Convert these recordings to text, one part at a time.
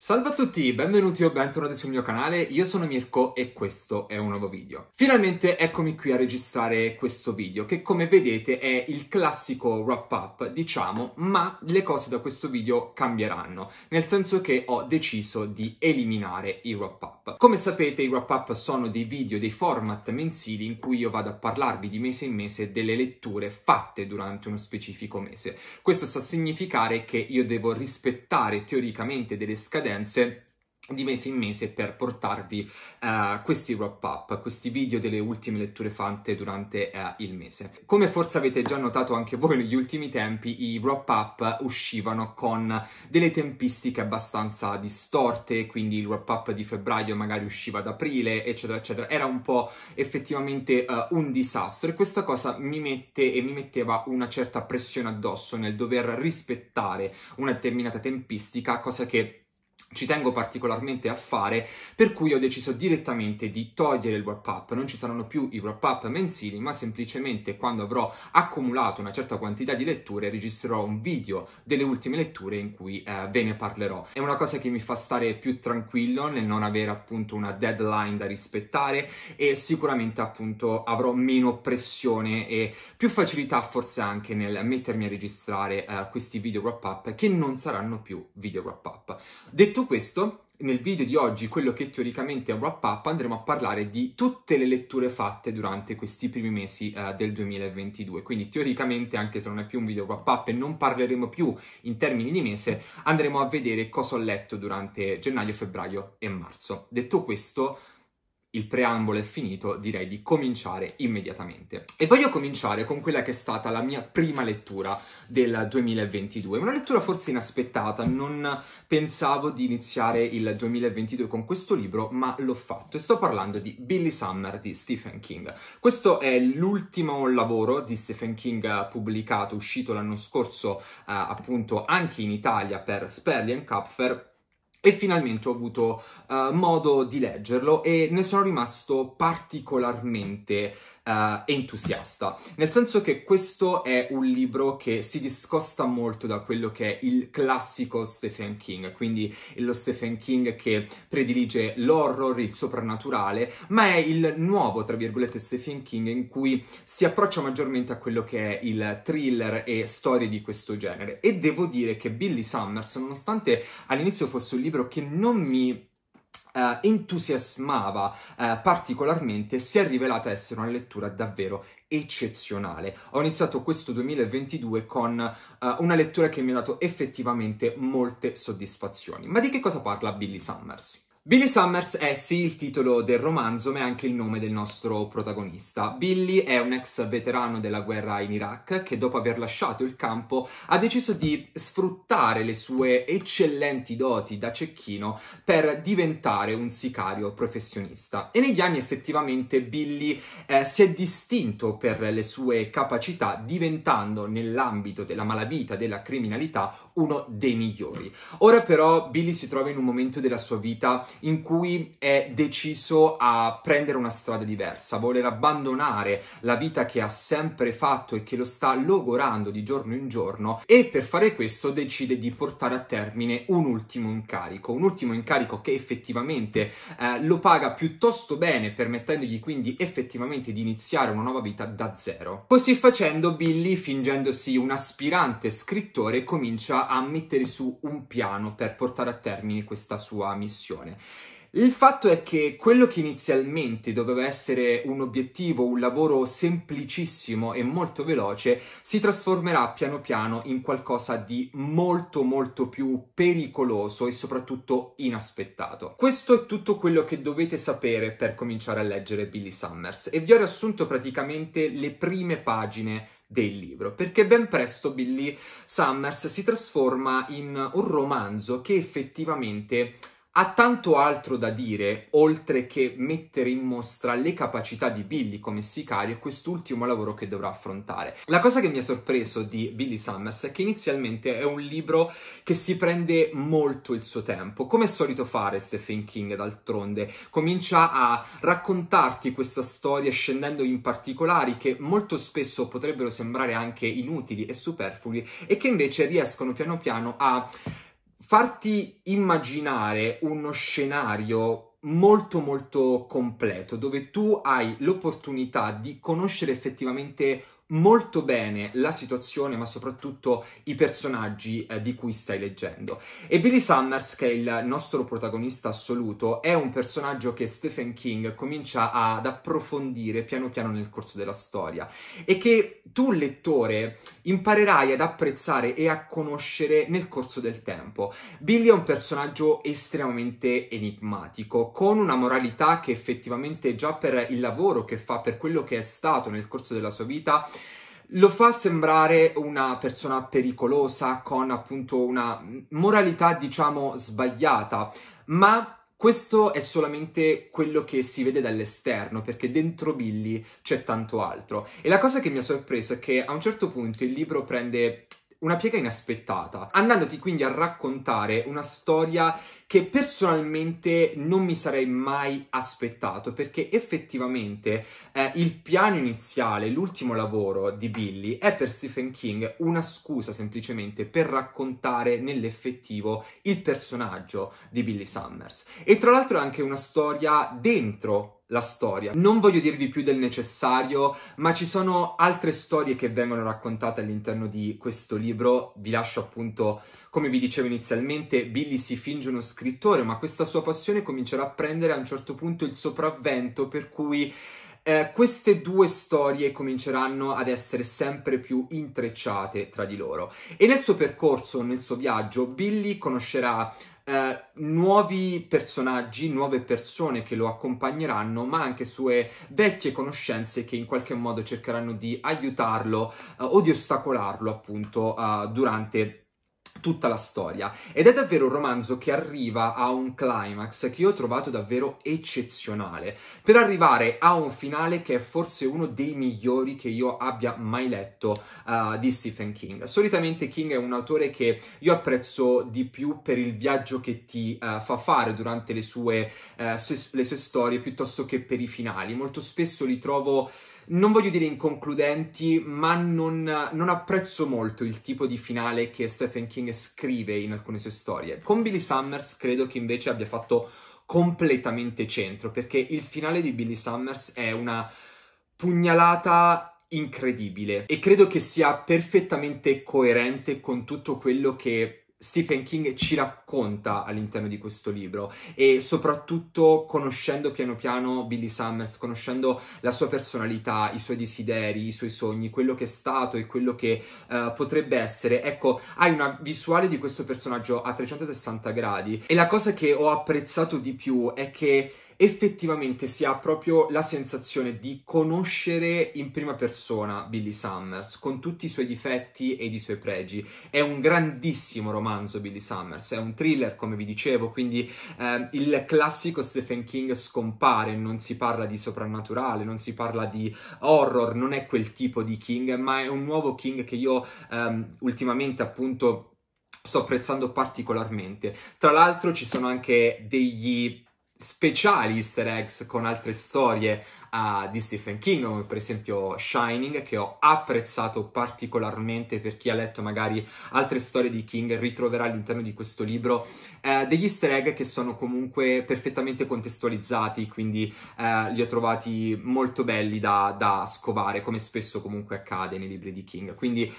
Salve a tutti, benvenuti o bentornati sul mio canale, io sono Mirko e questo è un nuovo video. Finalmente eccomi qui a registrare questo video che come vedete è il classico wrap up diciamo, ma le cose da questo video cambieranno, nel senso che ho deciso di eliminare i wrap up. Come sapete i wrap up sono dei video, dei format mensili in cui io vado a parlarvi di mese in mese delle letture fatte durante uno specifico mese. Questo sta a significare che io devo rispettare teoricamente delle scadenze scadenze di mese in mese per portarvi uh, questi wrap up, questi video delle ultime letture fante durante uh, il mese. Come forse avete già notato anche voi negli ultimi tempi, i wrap up uscivano con delle tempistiche abbastanza distorte, quindi il wrap up di febbraio magari usciva ad aprile, eccetera, eccetera. Era un po' effettivamente uh, un disastro e questa cosa mi mette e mi metteva una certa pressione addosso nel dover rispettare una determinata tempistica, cosa che ci tengo particolarmente a fare, per cui ho deciso direttamente di togliere il wrap up. Non ci saranno più i wrap up mensili, ma semplicemente quando avrò accumulato una certa quantità di letture registrerò un video delle ultime letture in cui eh, ve ne parlerò. È una cosa che mi fa stare più tranquillo nel non avere appunto una deadline da rispettare e sicuramente appunto avrò meno pressione e più facilità forse anche nel mettermi a registrare eh, questi video wrap up che non saranno più video wrap up. Detto Detto questo, nel video di oggi, quello che teoricamente è un wrap up, andremo a parlare di tutte le letture fatte durante questi primi mesi uh, del 2022. Quindi teoricamente, anche se non è più un video wrap up e non parleremo più in termini di mese, andremo a vedere cosa ho letto durante gennaio, febbraio e marzo. Detto questo, il preambolo è finito, direi di cominciare immediatamente. E voglio cominciare con quella che è stata la mia prima lettura del 2022. Una lettura forse inaspettata, non pensavo di iniziare il 2022 con questo libro, ma l'ho fatto e sto parlando di Billy Summer di Stephen King. Questo è l'ultimo lavoro di Stephen King pubblicato, uscito l'anno scorso eh, appunto anche in Italia per Sperling Kapfer, e finalmente ho avuto uh, modo di leggerlo e ne sono rimasto particolarmente uh, entusiasta, nel senso che questo è un libro che si discosta molto da quello che è il classico Stephen King, quindi lo Stephen King che predilige l'horror, il soprannaturale, ma è il nuovo, tra virgolette, Stephen King in cui si approccia maggiormente a quello che è il thriller e storie di questo genere. E devo dire che Billy Summers, nonostante all'inizio fosse un libro libro che non mi Uh, entusiasmava uh, particolarmente, si è rivelata essere una lettura davvero eccezionale. Ho iniziato questo 2022 con uh, una lettura che mi ha dato effettivamente molte soddisfazioni. Ma di che cosa parla Billy Summers? Billy Summers è sì il titolo del romanzo, ma è anche il nome del nostro protagonista. Billy è un ex veterano della guerra in Iraq che dopo aver lasciato il campo ha deciso di sfruttare le sue eccellenti doti da cecchino per diventare un sicario professionista. E negli anni effettivamente Billy eh, si è distinto per le sue capacità, diventando nell'ambito della malavita, della criminalità, uno dei migliori. Ora però Billy si trova in un momento della sua vita in cui è deciso a prendere una strada diversa, a voler abbandonare la vita che ha sempre fatto e che lo sta logorando di giorno in giorno e per fare questo decide di portare a termine un ultimo incarico, un ultimo incarico che effettivamente eh, lo paga piuttosto bene permettendogli quindi effettivamente di iniziare una nuova vita da zero. Così facendo Billy fingendosi un aspirante scrittore comincia a mettere su un piano per portare a termine questa sua missione. Il fatto è che quello che inizialmente doveva essere un obiettivo, un lavoro semplicissimo e molto veloce, si trasformerà piano piano in qualcosa di molto molto più pericoloso e soprattutto inaspettato. Questo è tutto quello che dovete sapere per cominciare a leggere Billy Summers e vi ho riassunto praticamente le prime pagine del libro, perché ben presto Billy Summers si trasforma in un romanzo che effettivamente ha tanto altro da dire, oltre che mettere in mostra le capacità di Billy come sicario e quest'ultimo lavoro che dovrà affrontare. La cosa che mi ha sorpreso di Billy Summers è che inizialmente è un libro che si prende molto il suo tempo, come è solito fare Stephen King d'altronde. Comincia a raccontarti questa storia scendendo in particolari che molto spesso potrebbero sembrare anche inutili e superflui e che invece riescono piano piano a farti immaginare uno scenario molto molto completo dove tu hai l'opportunità di conoscere effettivamente molto bene la situazione, ma soprattutto i personaggi eh, di cui stai leggendo. E Billy Summers, che è il nostro protagonista assoluto, è un personaggio che Stephen King comincia ad approfondire piano piano nel corso della storia e che tu, lettore, imparerai ad apprezzare e a conoscere nel corso del tempo. Billy è un personaggio estremamente enigmatico, con una moralità che effettivamente già per il lavoro che fa, per quello che è stato nel corso della sua vita, lo fa sembrare una persona pericolosa con appunto una moralità diciamo sbagliata, ma questo è solamente quello che si vede dall'esterno, perché dentro Billy c'è tanto altro. E la cosa che mi ha sorpreso è che a un certo punto il libro prende una piega inaspettata, andandoti quindi a raccontare una storia che personalmente non mi sarei mai aspettato perché effettivamente eh, il piano iniziale, l'ultimo lavoro di Billy è per Stephen King una scusa semplicemente per raccontare nell'effettivo il personaggio di Billy Summers e tra l'altro è anche una storia dentro la storia. Non voglio dirvi più del necessario, ma ci sono altre storie che vengono raccontate all'interno di questo libro. Vi lascio appunto, come vi dicevo inizialmente, Billy si finge uno scrittore scrittore, ma questa sua passione comincerà a prendere a un certo punto il sopravvento per cui eh, queste due storie cominceranno ad essere sempre più intrecciate tra di loro e nel suo percorso, nel suo viaggio, Billy conoscerà eh, nuovi personaggi, nuove persone che lo accompagneranno, ma anche sue vecchie conoscenze che in qualche modo cercheranno di aiutarlo eh, o di ostacolarlo appunto eh, durante il tutta la storia ed è davvero un romanzo che arriva a un climax che io ho trovato davvero eccezionale per arrivare a un finale che è forse uno dei migliori che io abbia mai letto uh, di Stephen King. Solitamente King è un autore che io apprezzo di più per il viaggio che ti uh, fa fare durante le sue, uh, eh, su- le sue storie piuttosto che per i finali. Molto spesso li trovo non voglio dire inconcludenti, ma non, non, apprezzo molto il tipo di finale che Stephen King scrive in alcune sue storie. Con Billy Summers credo che invece abbia fatto completamente centro, perché il finale di Billy Summers è una pugnalata incredibile e credo che sia perfettamente coerente con tutto quello che Stephen King ci racconta all'interno di questo libro e soprattutto conoscendo piano piano Billy Summers, conoscendo la sua personalità, i suoi desideri, i suoi sogni, quello che è stato e quello che uh, potrebbe essere, ecco, hai una visuale di questo personaggio a 360 gradi e la cosa che ho apprezzato di più è che effettivamente si ha proprio la sensazione di conoscere in prima persona Billy Summers, con tutti i suoi difetti ed i suoi pregi. È un grandissimo romanzo Billy Summers, è un thriller, come vi dicevo, quindi eh, il classico Stephen King scompare, non si parla di soprannaturale, non si parla di horror, non è quel tipo di King, ma è un nuovo King che io ehm, ultimamente appunto sto apprezzando particolarmente. Tra l'altro ci sono anche degli speciali easter eggs con altre storie uh, di Stephen King, come per esempio Shining, che ho apprezzato particolarmente per chi ha letto magari altre storie di King, ritroverà all'interno di questo libro uh, degli easter egg che sono comunque perfettamente contestualizzati, quindi uh, li ho trovati molto belli da, da scovare, come spesso comunque accade nei libri di King. Quindi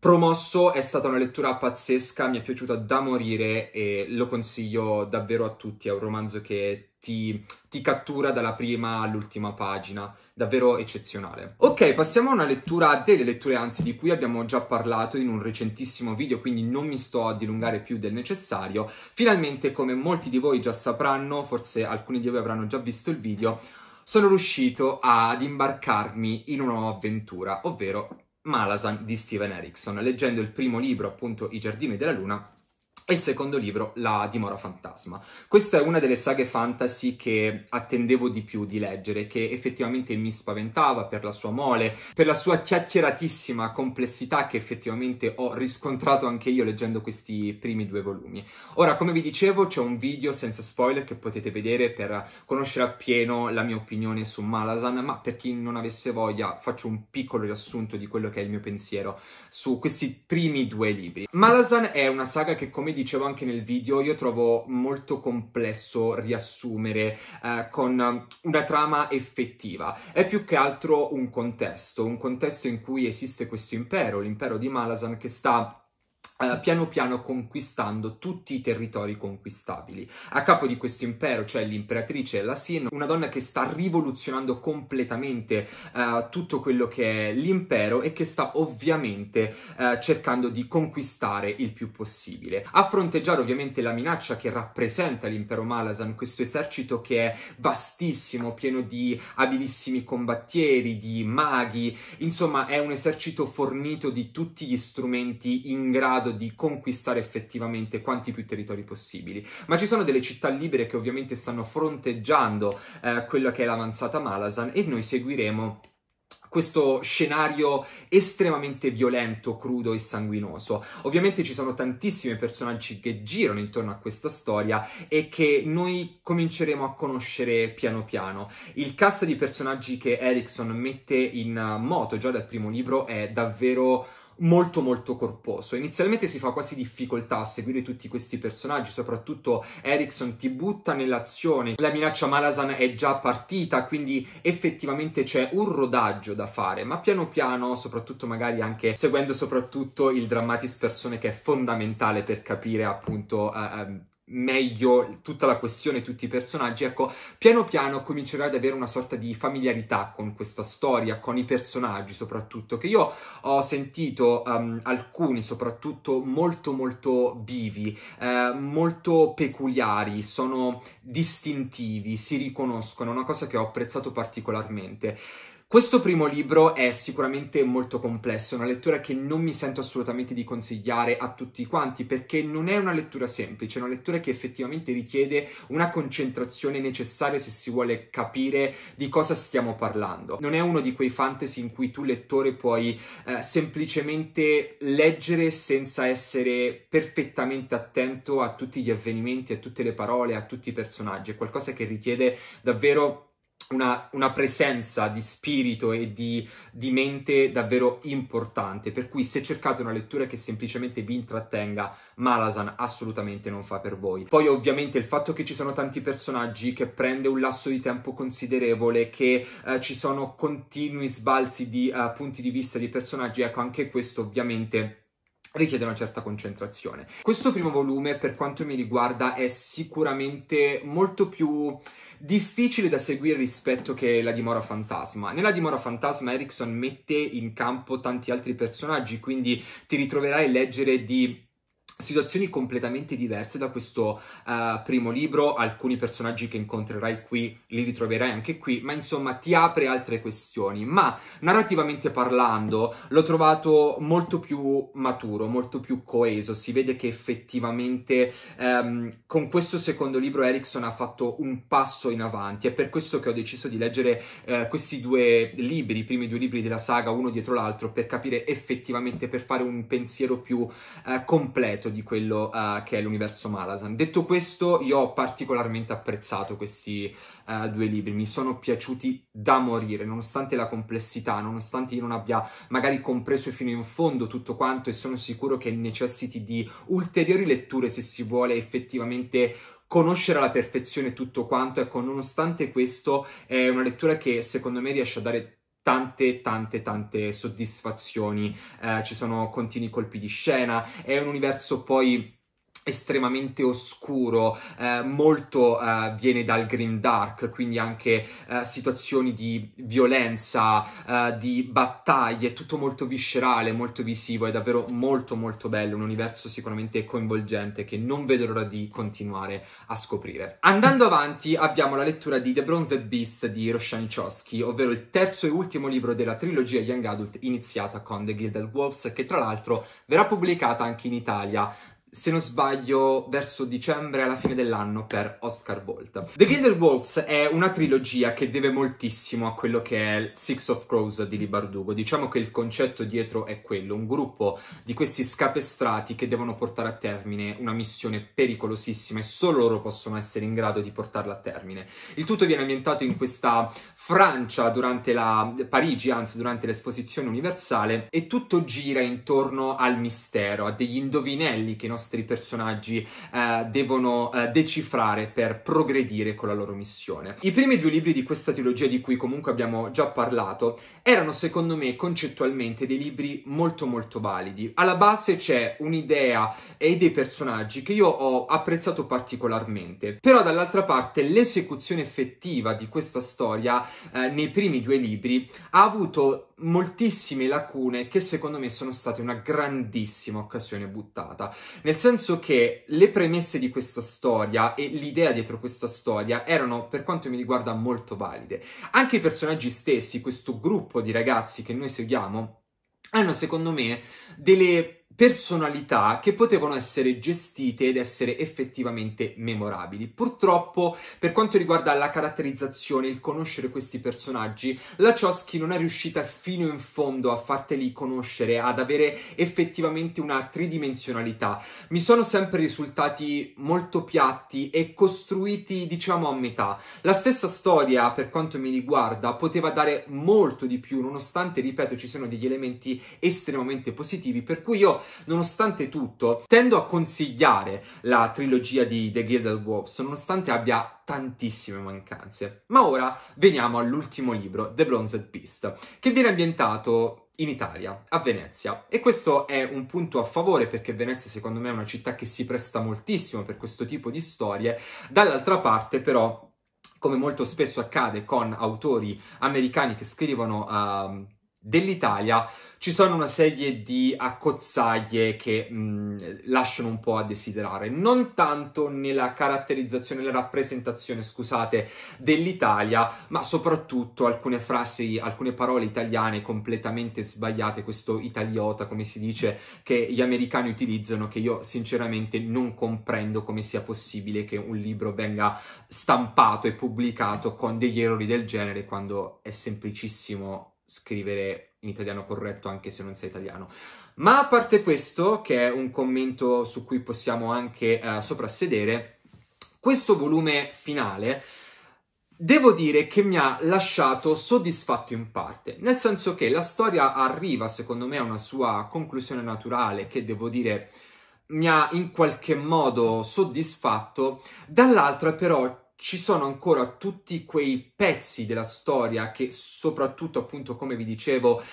Promosso è stata una lettura pazzesca, mi è piaciuta da morire e lo consiglio davvero a tutti, è un romanzo che ti, ti cattura dalla prima all'ultima pagina, davvero eccezionale. Ok, passiamo a una lettura delle letture, anzi di cui abbiamo già parlato in un recentissimo video, quindi non mi sto a dilungare più del necessario. Finalmente, come molti di voi già sapranno, forse alcuni di voi avranno già visto il video, sono riuscito ad imbarcarmi in una nuova avventura, ovvero Malasan di Steven Erickson. Leggendo il primo libro, appunto I giardini della luna, e il secondo libro, La dimora fantasma. Questa è una delle saghe fantasy che attendevo di più di leggere, che effettivamente mi spaventava per la sua mole, per la sua chiacchieratissima complessità che effettivamente ho riscontrato anche io leggendo questi primi due volumi. Ora, come vi dicevo, c'è un video senza spoiler che potete vedere per conoscere appieno la mia opinione su Malazan, ma per chi non avesse voglia faccio un piccolo riassunto di quello che è il mio pensiero su questi primi due libri. Malazan è una saga che, come dicevo, dicevo anche nel video, io trovo molto complesso riassumere eh, con una trama effettiva. È più che altro un contesto, un contesto in cui esiste questo impero, l'impero di Malazan, che sta eh, piano piano conquistando tutti i territori conquistabili. A capo di questo impero c'è cioè l'imperatrice Lassin, una donna che sta rivoluzionando completamente uh, tutto quello che è l'impero e che sta ovviamente uh, cercando di conquistare il più possibile. A fronteggiare ovviamente la minaccia che rappresenta l'impero Malasan, questo esercito che è vastissimo, pieno di abilissimi combattieri, di maghi, insomma è un esercito fornito di tutti gli strumenti in grado grado di conquistare effettivamente quanti più territori possibili. Ma ci sono delle città libere che ovviamente stanno fronteggiando eh, quella che è l'avanzata Malasan e noi seguiremo questo scenario estremamente violento, crudo e sanguinoso. Ovviamente ci sono tantissimi personaggi che girano intorno a questa storia e che noi cominceremo a conoscere piano piano. Il cast di personaggi che Erickson mette in moto già dal primo libro è davvero molto molto corposo. Inizialmente si fa quasi difficoltà a seguire tutti questi personaggi, soprattutto Erickson ti butta nell'azione. La minaccia Malasan è già partita, quindi effettivamente c'è un rodaggio da fare, ma piano piano, soprattutto magari anche seguendo soprattutto il Drammatis Persone che è fondamentale per capire appunto eh, ehm, meglio tutta la questione, tutti i personaggi, ecco, piano piano comincerai ad avere una sorta di familiarità con questa storia, con i personaggi soprattutto, che io ho sentito um, alcuni soprattutto molto molto vivi, eh, molto peculiari, sono distintivi, si riconoscono, una cosa che ho apprezzato particolarmente. Questo primo libro è sicuramente molto complesso, è una lettura che non mi sento assolutamente di consigliare a tutti quanti perché non è una lettura semplice, è una lettura che effettivamente richiede una concentrazione necessaria se si vuole capire di cosa stiamo parlando. Non è uno di quei fantasy in cui tu lettore puoi eh, semplicemente leggere senza essere perfettamente attento a tutti gli avvenimenti, a tutte le parole, a tutti i personaggi, è qualcosa che richiede davvero una, una, presenza di spirito e di, di, mente davvero importante, per cui se cercate una lettura che semplicemente vi intrattenga, Malasan assolutamente non fa per voi. Poi ovviamente il fatto che ci sono tanti personaggi, che prende un lasso di tempo considerevole, che eh, ci sono continui sbalzi di uh, punti di vista di personaggi, ecco anche questo ovviamente richiede una certa concentrazione. Questo primo volume per quanto mi riguarda è sicuramente molto più difficile da seguire rispetto che la dimora fantasma. Nella dimora fantasma Erickson mette in campo tanti altri personaggi, quindi ti ritroverai a leggere di situazioni completamente diverse da questo uh, primo libro, alcuni personaggi che incontrerai qui li ritroverai anche qui, ma insomma ti apre altre questioni, ma narrativamente parlando l'ho trovato molto più maturo, molto più coeso, si vede che effettivamente um, con questo secondo libro Erickson ha fatto un passo in avanti, è per questo che ho deciso di leggere uh, questi due libri, i primi due libri della saga uno dietro l'altro per capire effettivamente, per fare un pensiero più uh, completo di quello uh, che è l'universo Malazan. Detto questo, io ho particolarmente apprezzato questi uh, due libri, mi sono piaciuti da morire, nonostante la complessità, nonostante io non abbia magari compreso fino in fondo tutto quanto e sono sicuro che necessiti di ulteriori letture se si vuole effettivamente conoscere alla perfezione tutto quanto. Ecco, nonostante questo, è una lettura che secondo me riesce a dare tante tante tante soddisfazioni, eh, ci sono continui colpi di scena, è un universo poi estremamente oscuro, eh, molto eh, viene dal Green Dark, quindi anche eh, situazioni di violenza, eh, di battaglie, tutto molto viscerale, molto visivo, è davvero molto molto bello, un universo sicuramente coinvolgente che non vedo l'ora di continuare a scoprire. Andando avanti abbiamo la lettura di The Bronzed Beast di Roshan Chosky, ovvero il terzo e ultimo libro della trilogia Young Adult iniziata con The Gilded Wolves, che tra l'altro verrà pubblicata anche in Italia se non sbaglio, verso dicembre alla fine dell'anno per Oscar Bolt. The Gilded Waltz è una trilogia che deve moltissimo a quello che è Six of Crows di Libardugo. Diciamo che il concetto dietro è quello, un gruppo di questi scapestrati che devono portare a termine una missione pericolosissima e solo loro possono essere in grado di portarla a termine. Il tutto viene ambientato in questa Francia durante la Parigi, anzi durante l'esposizione universale e tutto gira intorno al mistero, a degli indovinelli che non nostri personaggi eh, devono eh, decifrare per progredire con la loro missione. I primi due libri di questa trilogia di cui comunque abbiamo già parlato erano secondo me concettualmente dei libri molto molto validi. Alla base c'è un'idea e dei personaggi che io ho apprezzato particolarmente, però dall'altra parte l'esecuzione effettiva di questa storia eh, nei primi due libri ha avuto moltissime lacune che secondo me sono state una grandissima occasione buttata, nel senso che le premesse di questa storia e l'idea dietro questa storia erano per quanto mi riguarda molto valide. Anche i personaggi stessi, questo gruppo di ragazzi che noi seguiamo, hanno secondo me delle personalità che potevano essere gestite ed essere effettivamente memorabili. Purtroppo, per quanto riguarda la caratterizzazione, il conoscere questi personaggi, la Chosky non è riuscita fino in fondo a farteli conoscere, ad avere effettivamente una tridimensionalità. Mi sono sempre risultati molto piatti e costruiti, diciamo, a metà. La stessa storia, per quanto mi riguarda, poteva dare molto di più, nonostante, ripeto, ci siano degli elementi estremamente positivi, per cui io nonostante tutto, tendo a consigliare la trilogia di The Gilded Wolves, nonostante abbia tantissime mancanze. Ma ora veniamo all'ultimo libro, The Bronzed Beast, che viene ambientato in Italia, a Venezia. E questo è un punto a favore perché Venezia secondo me è una città che si presta moltissimo per questo tipo di storie. Dall'altra parte però, come molto spesso accade con autori americani che scrivono Uh, dell'Italia ci sono una serie di accozzaglie che mh, mm, lasciano un po' a desiderare, non tanto nella caratterizzazione, nella rappresentazione, scusate, dell'Italia, ma soprattutto alcune frasi, alcune parole italiane completamente sbagliate, questo italiota, come si dice, che gli americani utilizzano, che io sinceramente non comprendo come sia possibile che un libro venga stampato e pubblicato con degli errori del genere quando è semplicissimo scrivere in italiano corretto anche se non sei italiano. Ma a parte questo, che è un commento su cui possiamo anche eh, soprassedere, questo volume finale devo dire che mi ha lasciato soddisfatto in parte, nel senso che la storia arriva secondo me a una sua conclusione naturale che devo dire mi ha in qualche modo soddisfatto, dall'altra però ci sono ancora tutti quei pezzi della storia che soprattutto appunto come vi dicevo eh,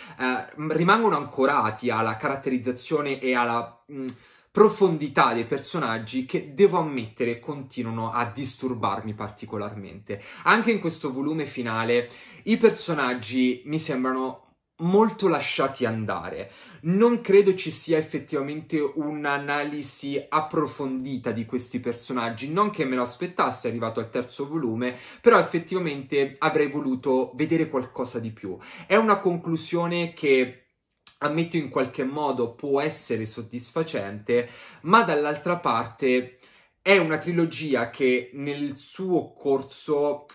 rimangono ancorati alla caratterizzazione e alla mh, mm, profondità dei personaggi che devo ammettere continuano a disturbarmi particolarmente. Anche in questo volume finale i personaggi mi sembrano molto lasciati andare. Non credo ci sia effettivamente un'analisi approfondita di questi personaggi, non che me lo aspettassi arrivato al terzo volume, però effettivamente avrei voluto vedere qualcosa di più. È una conclusione che ammetto in qualche modo può essere soddisfacente, ma dall'altra parte è una trilogia che nel suo corso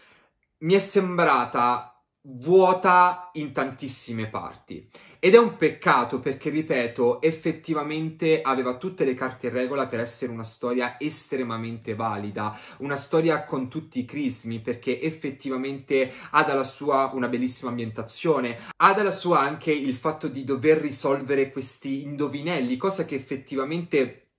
mi è sembrata vuota in tantissime parti ed è un peccato perché ripeto effettivamente aveva tutte le carte in regola per essere una storia estremamente valida una storia con tutti i crismi perché effettivamente ha dalla sua una bellissima ambientazione ha dalla sua anche il fatto di dover risolvere questi indovinelli cosa che effettivamente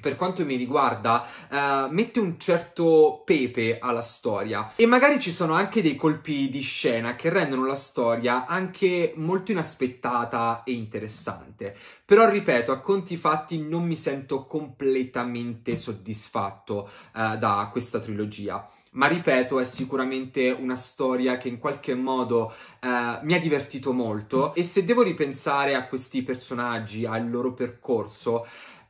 per quanto mi riguarda, uh, mette un certo pepe alla storia. E magari ci sono anche dei colpi di scena che rendono la storia anche molto inaspettata e interessante. Però, ripeto, a conti fatti non mi sento completamente soddisfatto uh, da questa trilogia. Ma ripeto, è sicuramente una storia che in qualche modo eh, mi ha divertito molto e se devo ripensare a questi personaggi, al loro percorso,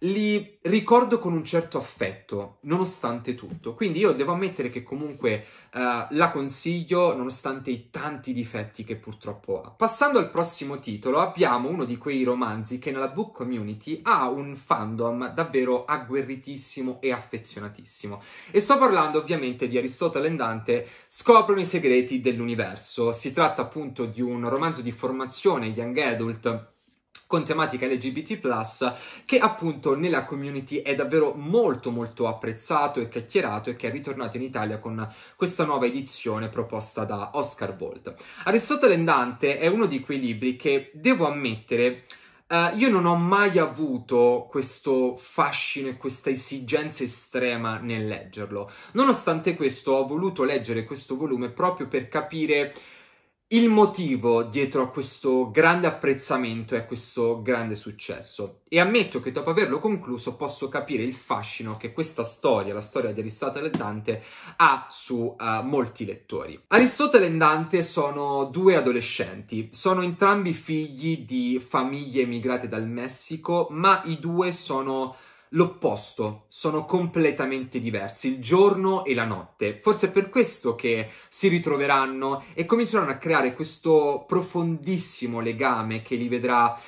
li ricordo con un certo affetto, nonostante tutto. Quindi io devo ammettere che comunque uh, la consiglio, nonostante i tanti difetti che purtroppo ha. Passando al prossimo titolo, abbiamo uno di quei romanzi che nella book community ha un fandom davvero agguerritissimo e affezionatissimo. E sto parlando ovviamente di Aristotele e Dante scoprono i segreti dell'universo. Si tratta appunto di un romanzo di formazione young adult con tematica LGBT+, che appunto nella community è davvero molto molto apprezzato e chiacchierato e che è ritornato in Italia con questa nuova edizione proposta da Oscar Bolt. Aristotele Andante è uno di quei libri che, devo ammettere, Uh, io non ho mai avuto questo fascino e questa esigenza estrema nel leggerlo. Nonostante questo, ho voluto leggere questo volume proprio per capire il motivo dietro a questo grande apprezzamento e a questo grande successo. E ammetto che dopo averlo concluso posso capire il fascino che questa storia, la storia di Aristotele e Dante, ha su uh, molti lettori. Aristotele e Dante sono due adolescenti, sono entrambi figli di famiglie emigrate dal Messico, ma i due sono l'opposto, sono completamente diversi, il giorno e la notte. Forse è per questo che si ritroveranno e cominceranno a creare questo profondissimo legame che li vedrà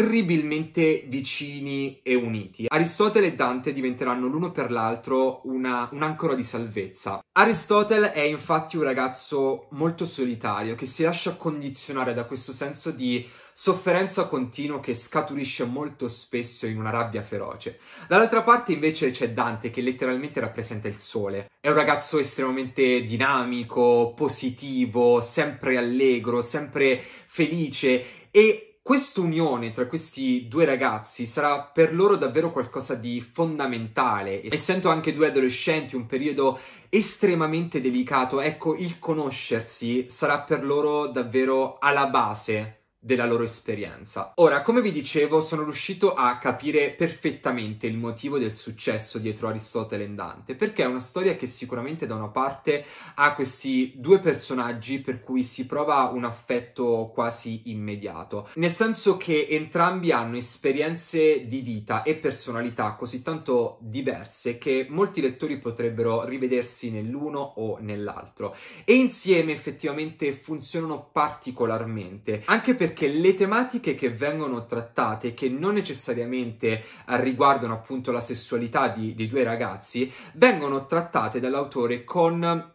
terribilmente vicini e uniti. Aristotele e Dante diventeranno l'uno per l'altro una, un'ancora di salvezza. Aristotele è infatti un ragazzo molto solitario che si lascia condizionare da questo senso di sofferenza continua che scaturisce molto spesso in una rabbia feroce. Dall'altra parte invece c'è Dante che letteralmente rappresenta il sole. È un ragazzo estremamente dinamico, positivo, sempre allegro, sempre felice e quest'unione tra questi due ragazzi sarà per loro davvero qualcosa di fondamentale. Essendo anche due adolescenti, un periodo estremamente delicato, ecco, il conoscersi sarà per loro davvero alla base della loro esperienza. Ora, come vi dicevo, sono riuscito a capire perfettamente il motivo del successo dietro Aristotele e Dante, perché è una storia che sicuramente da una parte ha questi due personaggi per cui si prova un affetto quasi immediato, nel senso che entrambi hanno esperienze di vita e personalità così tanto diverse che molti lettori potrebbero rivedersi nell'uno o nell'altro e insieme effettivamente funzionano particolarmente, anche perché perché le tematiche che vengono trattate, che non necessariamente riguardano appunto la sessualità di, di due ragazzi, vengono trattate dall'autore con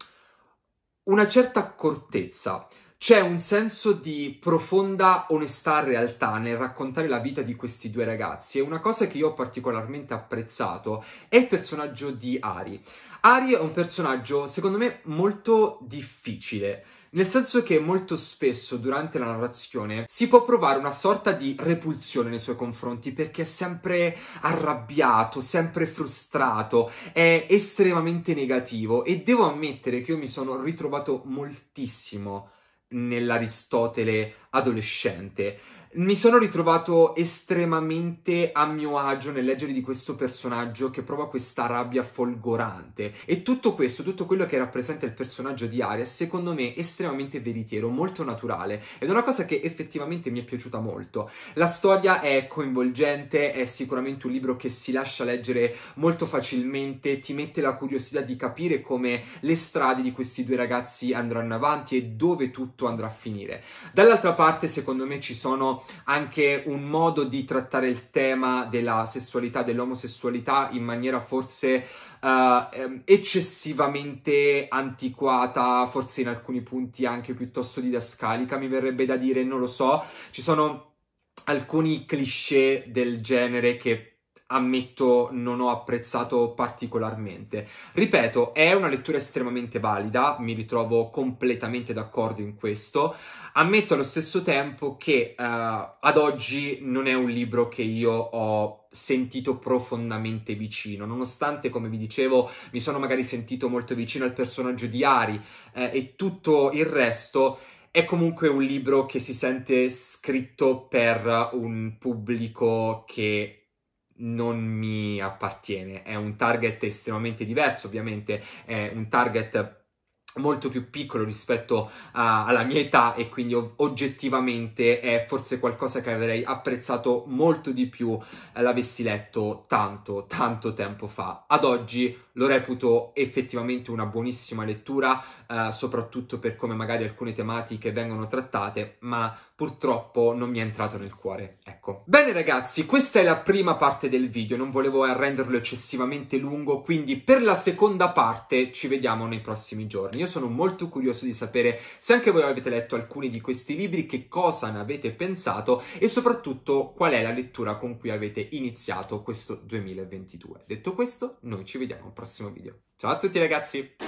una certa accortezza. C'è un senso di profonda onestà e realtà nel raccontare la vita di questi due ragazzi e una cosa che io ho particolarmente apprezzato è il personaggio di Ari. Ari è un personaggio, secondo me, molto difficile nel senso che molto spesso durante la narrazione si può provare una sorta di repulsione nei suoi confronti perché è sempre arrabbiato, sempre frustrato, è estremamente negativo e devo ammettere che io mi sono ritrovato moltissimo nell'Aristotele adolescente mi sono ritrovato estremamente a mio agio nel leggere di questo personaggio che prova questa rabbia folgorante e tutto questo, tutto quello che rappresenta il personaggio di Ares, secondo me è estremamente veritiero, molto naturale ed è una cosa che effettivamente mi è piaciuta molto. La storia è coinvolgente, è sicuramente un libro che si lascia leggere molto facilmente, ti mette la curiosità di capire come le strade di questi due ragazzi andranno avanti e dove tutto andrà a finire. Dall'altra parte, secondo me ci sono anche un modo di trattare il tema della sessualità, dell'omosessualità in maniera forse Uh, eccessivamente antiquata, forse in alcuni punti anche piuttosto didascalica, mi verrebbe da dire, non lo so. Ci sono alcuni cliché del genere che ammetto non ho apprezzato particolarmente. Ripeto, è una lettura estremamente valida, mi ritrovo completamente d'accordo in questo. Ammetto allo stesso tempo che uh, ad oggi non è un libro che io ho sentito profondamente vicino, nonostante, come vi dicevo, mi sono magari sentito molto vicino al personaggio di Ari eh, e tutto il resto. È comunque un libro che si sente scritto per un pubblico che non mi appartiene, è un target estremamente diverso, ovviamente è un target molto più piccolo rispetto a, alla mia età e quindi oggettivamente è forse qualcosa che avrei apprezzato molto di più eh, l'avessi letto tanto tanto tempo fa. Ad oggi lo reputo effettivamente una buonissima lettura, eh, soprattutto per come magari alcune tematiche vengono trattate, ma purtroppo non mi è entrato nel cuore. Ecco. Bene ragazzi, questa è la prima parte del video, non volevo renderlo eccessivamente lungo, quindi per la seconda parte ci vediamo nei prossimi giorni. Io io sono molto curioso di sapere se anche voi avete letto alcuni di questi libri, che cosa ne avete pensato e soprattutto qual è la lettura con cui avete iniziato questo 2022. Detto questo, noi ci vediamo al prossimo video. Ciao a tutti ragazzi!